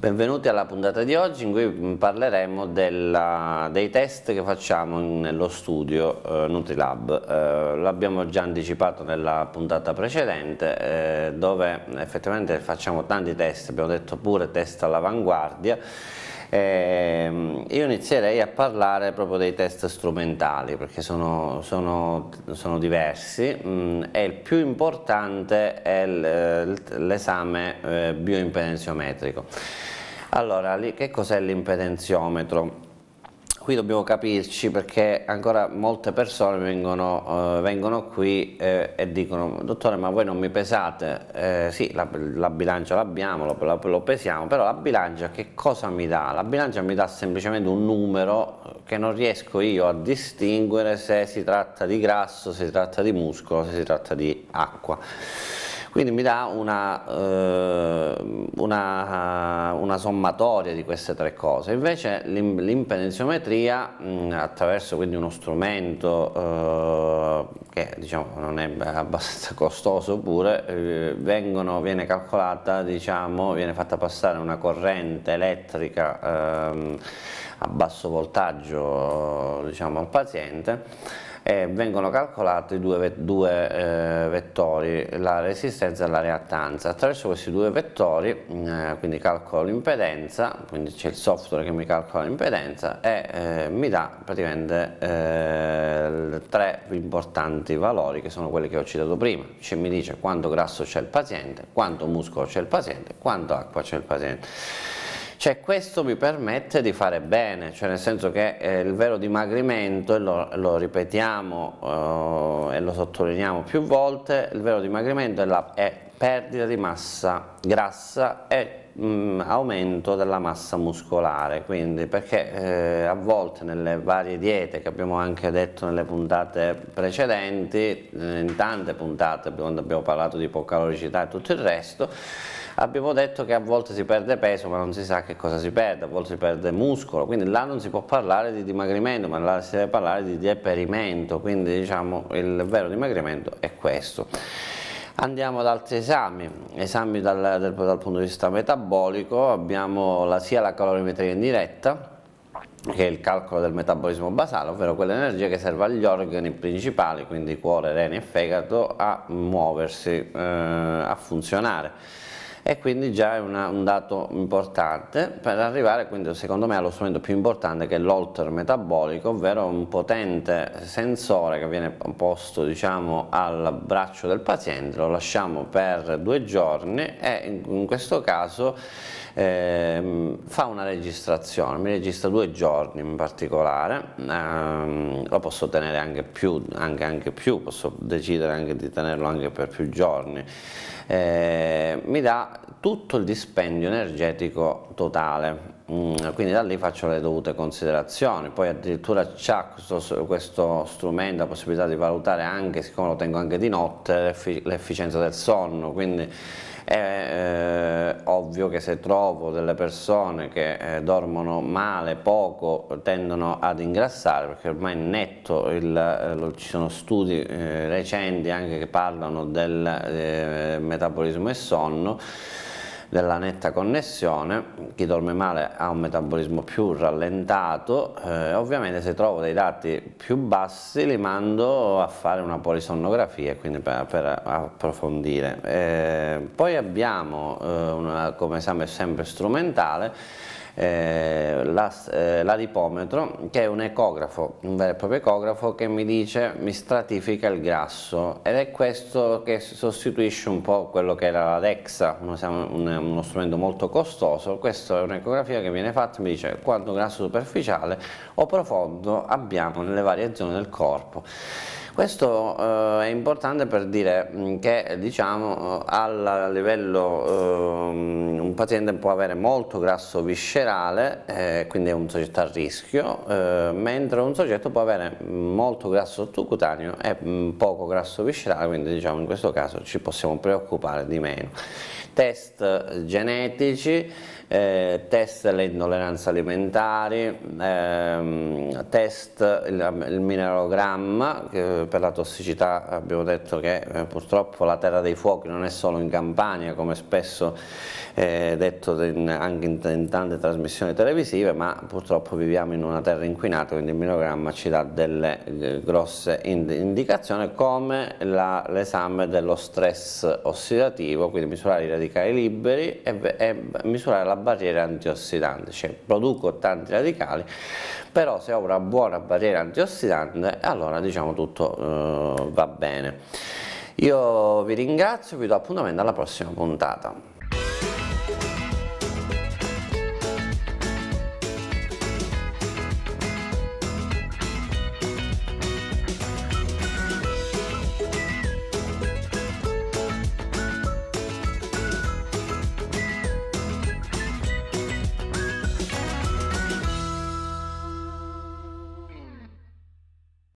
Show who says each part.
Speaker 1: Benvenuti alla puntata di oggi in cui parleremo della, dei test che facciamo in, nello studio eh, Nutrilab. Eh, L'abbiamo già anticipato nella puntata precedente eh, dove effettivamente facciamo tanti test, abbiamo detto pure test all'avanguardia. Eh, io inizierei a parlare proprio dei test strumentali perché sono, sono, sono diversi mm, e il più importante è eh, l'esame eh, bioimpedenziometrico. Allora, che cos'è l'impedenziometro? Qui dobbiamo capirci perché ancora molte persone vengono, eh, vengono qui eh, e dicono dottore ma voi non mi pesate, eh, sì la, la bilancia l'abbiamo, lo, lo, lo, pesiamo, però la bilancia che cosa mi dà? La bilancia mi dà semplicemente un numero che non riesco io a distinguere se si tratta di grasso, se si tratta di muscolo, se si tratta di acqua quindi mi dà una, eh, una, una sommatoria di queste tre cose, invece l'impedenziometria mm, attraverso quindi uno strumento eh, che diciamo non è abbastanza costoso pure, eh, vengono, viene calcolata, diciamo, viene fatta passare una corrente elettrica ehm, a basso voltaggio diciamo, al paziente e vengono calcolati due, due eh, vettori, la resistenza e la reattanza. Attraverso questi due vettori, mm, eh, quindi calcolo l'impedenza, quindi c'è il software che mi calcola l'impedenza e eh, mi dà praticamente eh, tre importanti valori che sono quelli che ho citato prima, cioè mi dice quanto grasso c'è il paziente, quanto muscolo c'è il paziente, quanto acqua c'è il paziente. Cioè questo mi permette di fare bene, cioè nel senso che eh, il vero dimagrimento, e lo, lo ripetiamo eh, e lo sottolineiamo più volte, il vero dimagrimento è, la, è perdita di massa grassa e mh, aumento della massa muscolare, quindi perché eh, a volte nelle varie diete che abbiamo anche detto nelle puntate precedenti, eh, in tante puntate quando abbiamo parlato di ipocaloricità e tutto il resto, abbiamo detto che a volte si perde peso ma non si sa che cosa si perde, a volte si perde muscolo, quindi là non si può parlare di dimagrimento ma là si deve parlare di deperimento, quindi diciamo il vero dimagrimento è questo. Andiamo ad altri esami, esami dal, dal, dal punto di vista metabolico, abbiamo la, sia la calorimetria indiretta, che è il calcolo del metabolismo basale, ovvero quell'energia che serve agli organi principali, quindi cuore, rene e fegato, a muoversi, eh, a funzionare e quindi già è una, un dato importante per arrivare quindi secondo me allo strumento più importante che è l'alter metabolico ovvero un potente sensore che viene posto diciamo al braccio del paziente lo lasciamo per due giorni e in, in questo caso eh, fa una registrazione, mi registra due giorni in particolare, eh, lo posso tenere anche più, anche, anche più, posso decidere anche di tenerlo anche per più giorni, eh, mi dà tutto il dispendio energetico totale Mm, quindi da lì faccio le dovute considerazioni, poi addirittura c'è questo, questo, strumento la possibilità di valutare anche, siccome lo tengo anche di notte, l'efficienza del sonno, quindi è eh, ovvio che se trovo delle persone che eh, dormono male, poco, tendono ad ingrassare, perché ormai è netto, il, eh, ci sono studi eh, recenti anche che parlano del eh, metabolismo e sonno, della netta connessione, chi dorme male ha un metabolismo più rallentato, eh, ovviamente se trovo dei dati più bassi li mando a fare una polisonnografia, quindi per, per approfondire. Eh, poi abbiamo eh, una, come esame sempre strumentale eh, l'aripometro eh, che è un ecografo, un vero e proprio ecografo che mi dice mi stratifica il grasso ed è questo che sostituisce un po' quello che era la Dexa, uno, un, uno strumento molto costoso, questa è un'ecografia che viene fatta e mi dice quanto grasso superficiale o profondo abbiamo nelle varie zone del corpo. Questo eh, è importante per dire mm, che diciamo eh, a livello eh, un paziente può avere molto grasso viscerale, eh, quindi è un soggetto a rischio, eh, mentre un soggetto può avere molto grasso sottocutaneo e mm, poco grasso viscerale, quindi diciamo in questo caso ci possiamo preoccupare di meno test genetici, eh, test le intolleranze alimentari, ehm, test il, il mineralogramma per la tossicità abbiamo detto che eh, purtroppo la terra dei fuochi non è solo in Campania come spesso eh, detto in, anche in, in tante trasmissioni televisive ma purtroppo viviamo in una terra inquinata quindi il mineralogramma ci dà delle eh, grosse ind indicazioni come l'esame dello stress ossidativo quindi misurare i radicali radicali liberi e, e misurare la barriera antiossidante, cioè produco tanti radicali, però se ho una buona barriera antiossidante allora diciamo tutto eh, va bene. Io vi ringrazio, vi do appuntamento alla prossima puntata.